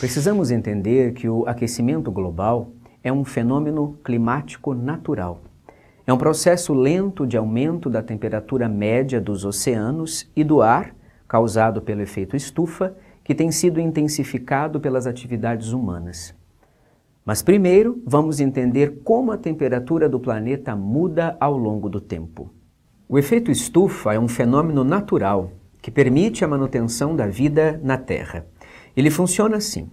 Precisamos entender que o aquecimento global é um fenômeno climático natural. É um processo lento de aumento da temperatura média dos oceanos e do ar, causado pelo efeito estufa, que tem sido intensificado pelas atividades humanas. Mas primeiro, vamos entender como a temperatura do planeta muda ao longo do tempo. O efeito estufa é um fenômeno natural que permite a manutenção da vida na Terra. Ele funciona assim.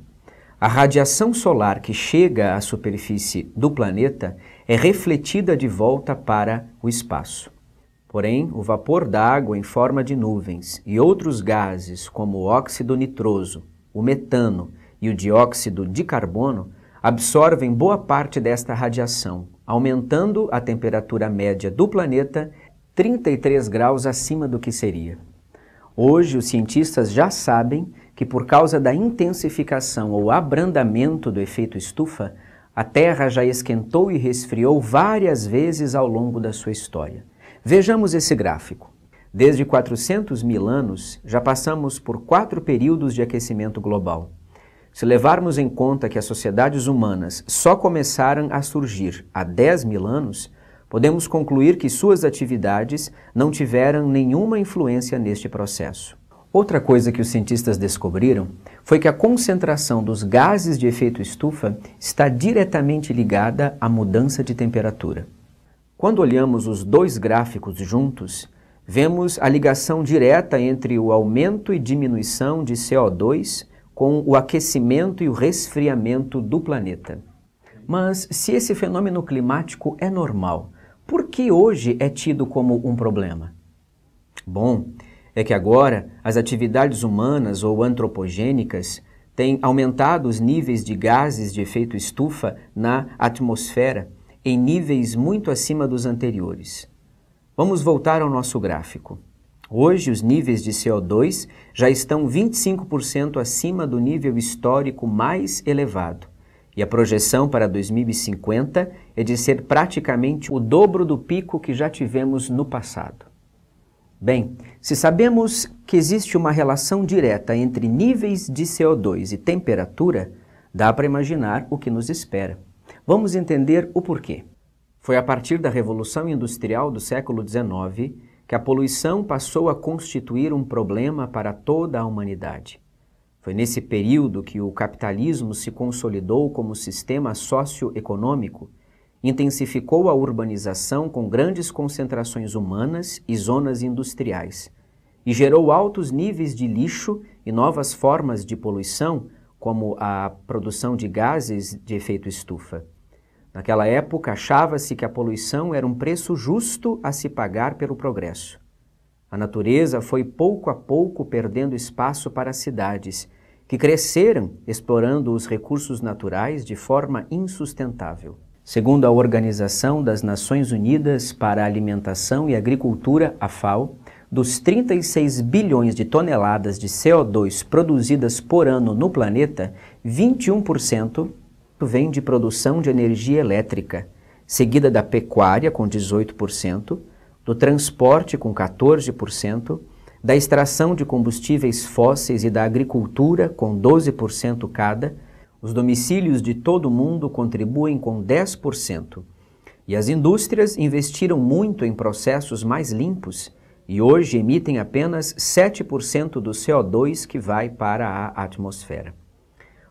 A radiação solar que chega à superfície do planeta é refletida de volta para o espaço. Porém, o vapor d'água em forma de nuvens e outros gases, como o óxido nitroso, o metano e o dióxido de carbono, absorvem boa parte desta radiação, aumentando a temperatura média do planeta 33 graus acima do que seria. Hoje, os cientistas já sabem que, por causa da intensificação ou abrandamento do efeito estufa, a Terra já esquentou e resfriou várias vezes ao longo da sua história. Vejamos esse gráfico. Desde 400 mil anos, já passamos por quatro períodos de aquecimento global. Se levarmos em conta que as sociedades humanas só começaram a surgir há 10 mil anos, podemos concluir que suas atividades não tiveram nenhuma influência neste processo. Outra coisa que os cientistas descobriram foi que a concentração dos gases de efeito estufa está diretamente ligada à mudança de temperatura. Quando olhamos os dois gráficos juntos, vemos a ligação direta entre o aumento e diminuição de CO2 com o aquecimento e o resfriamento do planeta. Mas se esse fenômeno climático é normal, por que hoje é tido como um problema? Bom, é que agora as atividades humanas ou antropogênicas têm aumentado os níveis de gases de efeito estufa na atmosfera em níveis muito acima dos anteriores. Vamos voltar ao nosso gráfico. Hoje, os níveis de CO2 já estão 25% acima do nível histórico mais elevado, e a projeção para 2050 é de ser praticamente o dobro do pico que já tivemos no passado. Bem, se sabemos que existe uma relação direta entre níveis de CO2 e temperatura, dá para imaginar o que nos espera. Vamos entender o porquê. Foi a partir da Revolução Industrial do século XIX que a poluição passou a constituir um problema para toda a humanidade. Foi nesse período que o capitalismo se consolidou como sistema socioeconômico intensificou a urbanização com grandes concentrações humanas e zonas industriais, e gerou altos níveis de lixo e novas formas de poluição, como a produção de gases de efeito estufa. Naquela época, achava-se que a poluição era um preço justo a se pagar pelo progresso. A natureza foi pouco a pouco perdendo espaço para as cidades, que cresceram explorando os recursos naturais de forma insustentável. Segundo a Organização das Nações Unidas para a Alimentação e Agricultura, a FAO, dos 36 bilhões de toneladas de CO2 produzidas por ano no planeta, 21% vem de produção de energia elétrica, seguida da pecuária, com 18%, do transporte, com 14%, da extração de combustíveis fósseis e da agricultura, com 12% cada os domicílios de todo o mundo contribuem com 10%. E as indústrias investiram muito em processos mais limpos e hoje emitem apenas 7% do CO2 que vai para a atmosfera.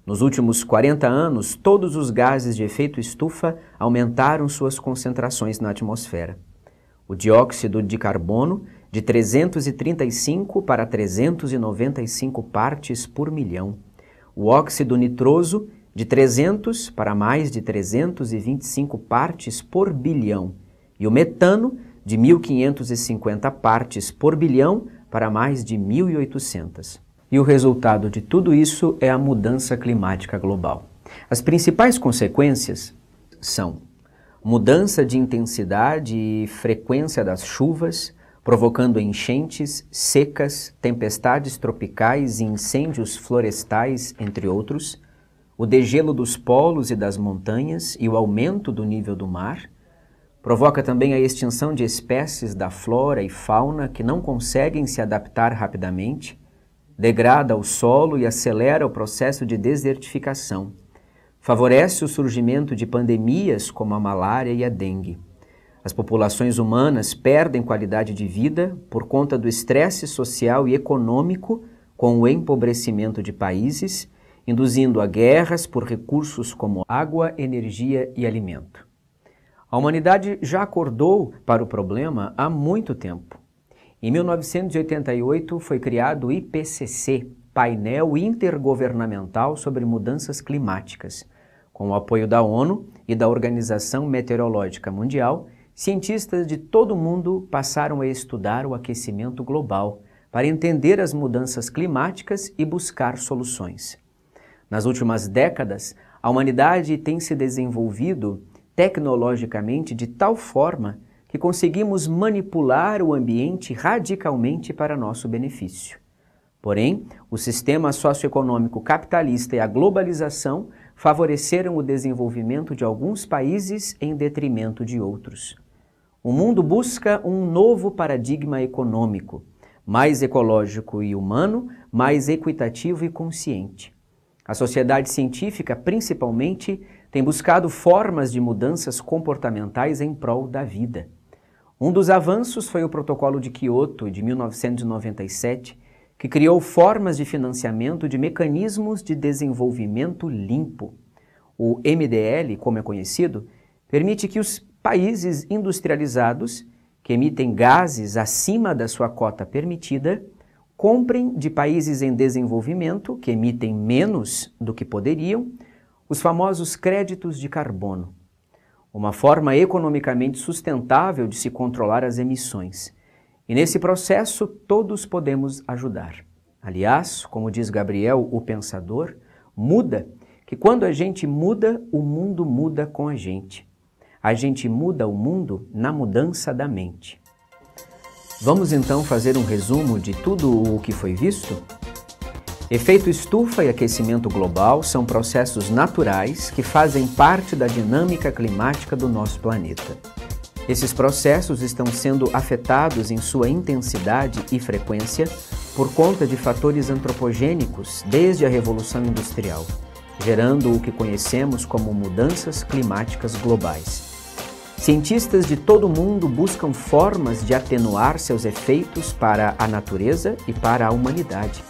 Nos últimos 40 anos, todos os gases de efeito estufa aumentaram suas concentrações na atmosfera. O dióxido de carbono, de 335 para 395 partes por milhão o óxido nitroso de 300 para mais de 325 partes por bilhão e o metano de 1550 partes por bilhão para mais de 1800. E o resultado de tudo isso é a mudança climática global. As principais consequências são mudança de intensidade e frequência das chuvas, provocando enchentes, secas, tempestades tropicais e incêndios florestais, entre outros, o degelo dos polos e das montanhas e o aumento do nível do mar, provoca também a extinção de espécies da flora e fauna que não conseguem se adaptar rapidamente, degrada o solo e acelera o processo de desertificação, favorece o surgimento de pandemias como a malária e a dengue. As populações humanas perdem qualidade de vida por conta do estresse social e econômico com o empobrecimento de países, induzindo a guerras por recursos como água, energia e alimento. A humanidade já acordou para o problema há muito tempo. Em 1988 foi criado o IPCC, Painel Intergovernamental sobre Mudanças Climáticas, com o apoio da ONU e da Organização Meteorológica Mundial Cientistas de todo o mundo passaram a estudar o aquecimento global para entender as mudanças climáticas e buscar soluções. Nas últimas décadas, a humanidade tem se desenvolvido tecnologicamente de tal forma que conseguimos manipular o ambiente radicalmente para nosso benefício. Porém, o sistema socioeconômico capitalista e a globalização favoreceram o desenvolvimento de alguns países em detrimento de outros. O mundo busca um novo paradigma econômico, mais ecológico e humano, mais equitativo e consciente. A sociedade científica, principalmente, tem buscado formas de mudanças comportamentais em prol da vida. Um dos avanços foi o Protocolo de Quioto de 1997, que criou formas de financiamento de mecanismos de desenvolvimento limpo. O MDL, como é conhecido, permite que os países industrializados que emitem gases acima da sua cota permitida comprem de países em desenvolvimento que emitem menos do que poderiam os famosos créditos de carbono, uma forma economicamente sustentável de se controlar as emissões. E nesse processo todos podemos ajudar. Aliás, como diz Gabriel, o pensador, muda que quando a gente muda, o mundo muda com a gente. A gente muda o mundo na mudança da mente. Vamos então fazer um resumo de tudo o que foi visto? Efeito estufa e aquecimento global são processos naturais que fazem parte da dinâmica climática do nosso planeta. Esses processos estão sendo afetados em sua intensidade e frequência por conta de fatores antropogênicos desde a Revolução Industrial, gerando o que conhecemos como mudanças climáticas globais. Cientistas de todo o mundo buscam formas de atenuar seus efeitos para a natureza e para a humanidade.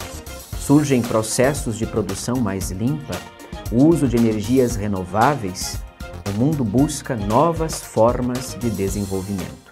Surgem processos de produção mais limpa, o uso de energias renováveis. O mundo busca novas formas de desenvolvimento.